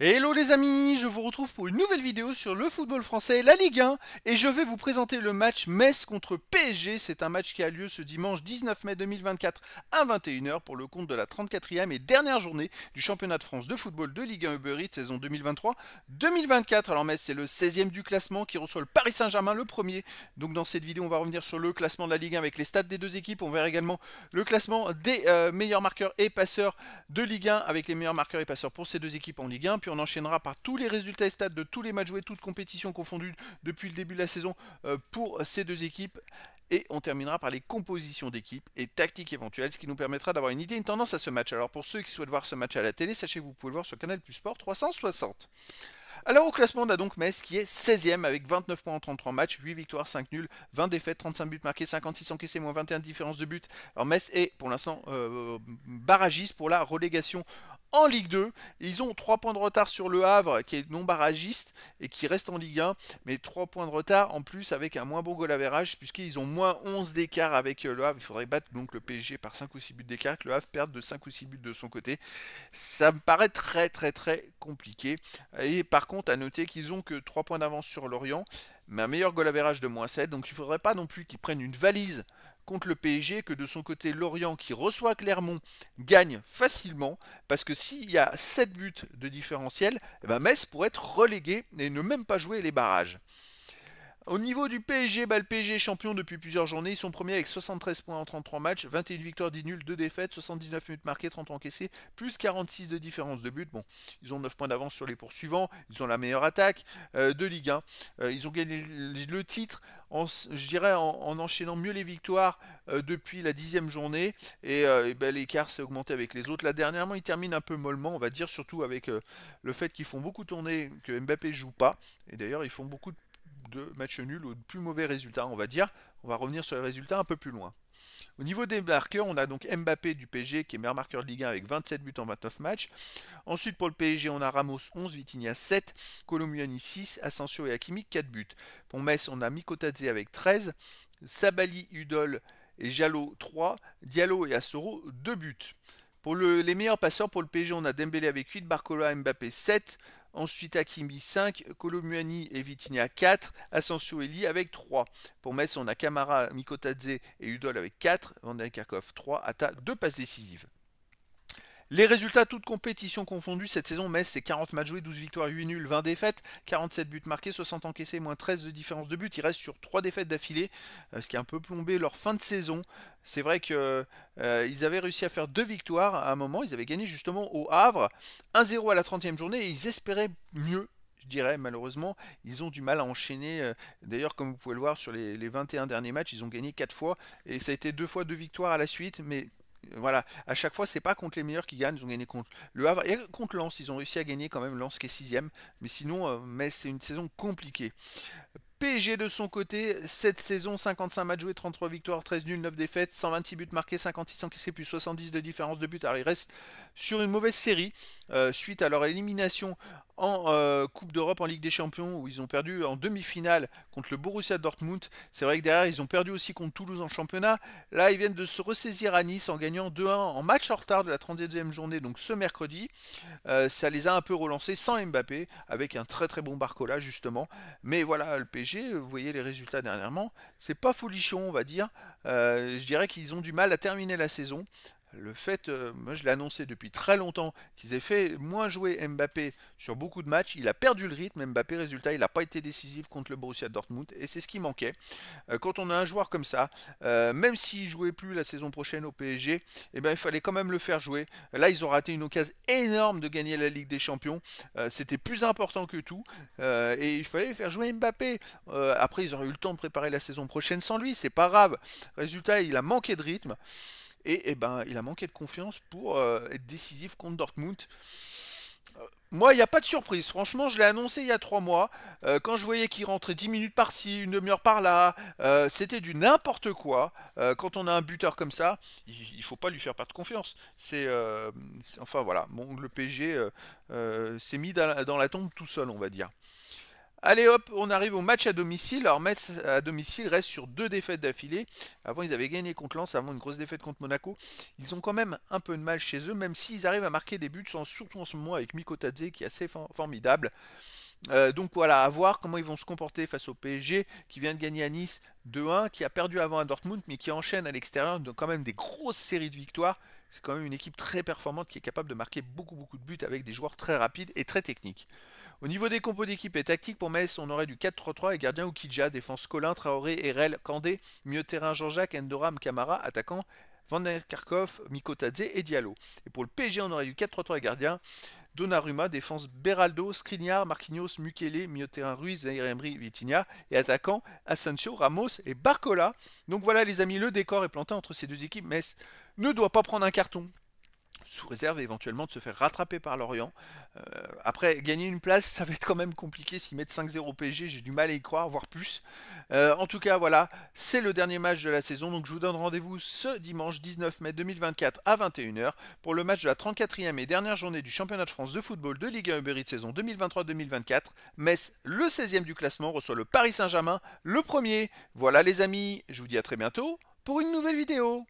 Hello les amis, je vous retrouve pour une nouvelle vidéo sur le football français, la Ligue 1, et je vais vous présenter le match Metz contre PSG. C'est un match qui a lieu ce dimanche 19 mai 2024 à 21h pour le compte de la 34e et dernière journée du championnat de France de football de Ligue 1 Uber Eats saison 2023-2024. Alors Metz c'est le 16e du classement qui reçoit le Paris Saint-Germain le premier. Donc dans cette vidéo on va revenir sur le classement de la Ligue 1 avec les stats des deux équipes. On verra également le classement des euh, meilleurs marqueurs et passeurs de Ligue 1 avec les meilleurs marqueurs et passeurs pour ces deux équipes en Ligue 1 puis on enchaînera par tous les résultats et stats de tous les matchs joués, toutes compétitions confondues depuis le début de la saison euh, pour ces deux équipes. Et on terminera par les compositions d'équipes et tactiques éventuelles, ce qui nous permettra d'avoir une idée, une tendance à ce match. Alors pour ceux qui souhaitent voir ce match à la télé, sachez que vous pouvez le voir sur Canal Plus Sport 360. Alors au classement, on a donc Metz qui est 16 e avec 29 points en 33 matchs, 8 victoires, 5 nuls, 20 défaites, 35 buts marqués, 56 encaissés, moins 21 différences différence de buts. Alors Metz est pour l'instant euh, barragiste pour la relégation en Ligue 2. Ils ont 3 points de retard sur Le Havre, qui est non barragiste et qui reste en Ligue 1, mais 3 points de retard en plus avec un moins bon goal average, puisqu'ils ont moins 11 d'écart avec euh, Le Havre. Il faudrait battre donc le PSG par 5 ou 6 buts d'écart, que Le Havre perde de 5 ou 6 buts de son côté. Ça me paraît très très très compliqué. Et par contre, à noter qu'ils ont que 3 points d'avance sur Lorient, mais un meilleur goal average de moins 7, donc il ne faudrait pas non plus qu'ils prennent une valise contre le PSG que de son côté Lorient qui reçoit Clermont gagne facilement parce que s'il y a 7 buts de différentiel, eh ben, Metz pourrait être relégué et ne même pas jouer les barrages. Au niveau du PSG, bah, le PSG est champion depuis plusieurs journées. Ils sont premiers avec 73 points en 33 matchs, 21 victoires, 10 nuls, 2 défaites, 79 minutes marquées, 30 encaissés, plus 46 de différence de but. Bon, ils ont 9 points d'avance sur les poursuivants. Ils ont la meilleure attaque euh, de Ligue 1. Euh, ils ont gagné le titre, en, je dirais, en, enchaînant mieux les victoires euh, depuis la dixième journée. Et, ben, l'écart s'est augmenté avec les autres. Là, dernièrement, ils terminent un peu mollement, on va dire, surtout avec le fait qu'ils font beaucoup tourner, que Mbappé joue pas. Et d'ailleurs, ils font beaucoup de de match nul ou de plus mauvais résultats, on va dire. On va revenir sur les résultats un peu plus loin. Au niveau des marqueurs, on a donc Mbappé du PSG qui est meilleur marqueur de Ligue 1 avec 27 buts en 29 matchs. Ensuite pour le PSG, on a Ramos 11, Vitinha 7, Colomuani 6, Asensio et Hakimi 4 buts. Pour Metz, on a Mikotadze avec 13, Sabali, Udol et Jalo 3, Diallo et Assoro 2 buts. Pour les meilleurs passeurs pour le PSG, on a Dembélé avec 8, Barcola, Mbappé 7, Ensuite, Hakimi 5, Colomuani et Vitinia 4, Asensio Eli avec 3. Pour Metz, on a Kamara, Mikotadze et Udol avec 4, Van 3, Atta 2 passes décisives. Les résultats, toutes compétitions confondues, cette saison, Metz, c'est 40 matchs joués, 12 victoires, 8 nuls, 20 défaites, 47 buts marqués, 60 encaissés, moins 13 de différence de but. Ils restent sur 3 défaites d'affilée, euh, ce qui a un peu plombé leur fin de saison. C'est vrai qu'ils euh, avaient réussi à faire 2 victoires à un moment. Ils avaient gagné justement au Havre 1-0 à la 30e journée et ils espéraient mieux je dirais malheureusement, ils ont du mal à enchaîner. Euh, d'ailleurs, comme vous pouvez le voir sur les, 21 derniers matchs, ils ont gagné 4 fois et ça a été deux fois deux victoires à la suite, mais voilà, à chaque fois, c'est pas contre les meilleurs qui gagnent, ils ont gagné contre le Havre et contre Lens, ils ont réussi à gagner quand même Lens qui est sixième, mais sinon, euh, c'est une saison compliquée. PSG de son côté, cette saison, 55 matchs joués, 33 victoires, 13 nuls, 9 défaites, 126 buts marqués, 56 encaissés, plus 70 de différence de buts, Alors ils restent sur une mauvaise série euh, suite à leur élimination en euh, Coupe d'Europe, en Ligue des Champions, où ils ont perdu en demi-finale contre le Borussia Dortmund. C'est vrai que derrière, ils ont perdu aussi contre Toulouse en championnat. Là, ils viennent de se ressaisir à Nice en gagnant 2-1 en match en retard de la 32e journée, donc ce mercredi. Euh, ça les a un peu relancés sans Mbappé, avec un très très bon Barcola justement. Mais voilà, le pg vous voyez les résultats dernièrement, c'est pas folichon, on va dire. Euh, je dirais qu'ils ont du mal à terminer la saison le fait, euh, moi je l'ai annoncé depuis très longtemps, qu'ils aient fait moins jouer Mbappé sur beaucoup de matchs, il a perdu le rythme, Mbappé, résultat, il n'a pas été décisif contre le Borussia Dortmund, et c'est ce qui manquait. Euh, quand on a un joueur comme ça, euh, même s'il ne jouait plus la saison prochaine au PSG, eh ben, il fallait quand même le faire jouer. Là, ils ont raté une occasion énorme de gagner la Ligue des Champions, c'était plus important que tout, et il fallait faire jouer Mbappé. après, ils auraient eu le temps de préparer la saison prochaine sans lui, c'est pas grave. Résultat, il a manqué de rythme. Et, eh ben, il a manqué de confiance pour euh, être décisif contre Dortmund. Euh, moi, il n'y a pas de surprise. Franchement, je l'ai annoncé il y a trois mois. Euh, quand je voyais qu'il rentrait 10 minutes par-ci, une demi-heure par-là, c'était du n'importe quoi. quand on a un buteur comme ça, il ne faut pas lui faire perdre confiance. C'est, enfin voilà, le PG s'est mis dans la, tombe tout seul, on va dire. Allez hop, on arrive au match à domicile. Alors Metz à domicile reste sur deux défaites d'affilée. Avant ils avaient gagné contre Lens, avant une grosse défaite contre Monaco. Ils ont quand même un peu de mal chez eux, même s'ils arrivent à marquer des buts, surtout en ce moment avec Mikotadze qui est assez formidable. Euh, donc voilà, à voir comment ils vont se comporter face au PSG qui vient de gagner à Nice 2-1, qui a perdu avant à Dortmund mais qui enchaîne à l'extérieur quand même des grosses séries de victoires. C'est quand même une équipe très performante qui est capable de marquer beaucoup beaucoup de buts avec des joueurs très rapides et très techniques. Au niveau des compos d'équipe et tactique, pour Metz, on aurait du 4-3-3 et gardien Kidja, défense Colin, Traoré, Erel, Kandé, mieux terrain Jean-Jacques, Endoram, Camara, attaquant Van der Miko Mikotadze et Diallo. Et pour le PSG, on aurait du 4-3-3 et gardien Donnarumma défense Beraldo, Skriniar, Marquinhos, Mukele, Mioterra, Ruiz, Zaire Vitinha et attaquant Asensio, Ramos et Barcola. Donc voilà les amis, le décor est planté entre ces deux équipes. Metz ne doit pas prendre un carton sous réserve éventuellement de se faire rattraper par Lorient. Euh, après, gagner une place, ça va être quand même compliqué. S'ils mettent 5-0 PSG, j'ai du mal à y croire, voire plus. Euh, en tout cas, voilà, c'est le dernier match de la saison. Donc je vous donne rendez-vous ce dimanche 19 mai 2024 à 21h pour le match de la 34e et dernière journée du championnat de France de football de Ligue 1 Uber de saison 2023-2024. Metz, le 16e du classement, reçoit le Paris Saint-Germain, le premier. Voilà les amis, je vous dis à très bientôt pour une nouvelle vidéo.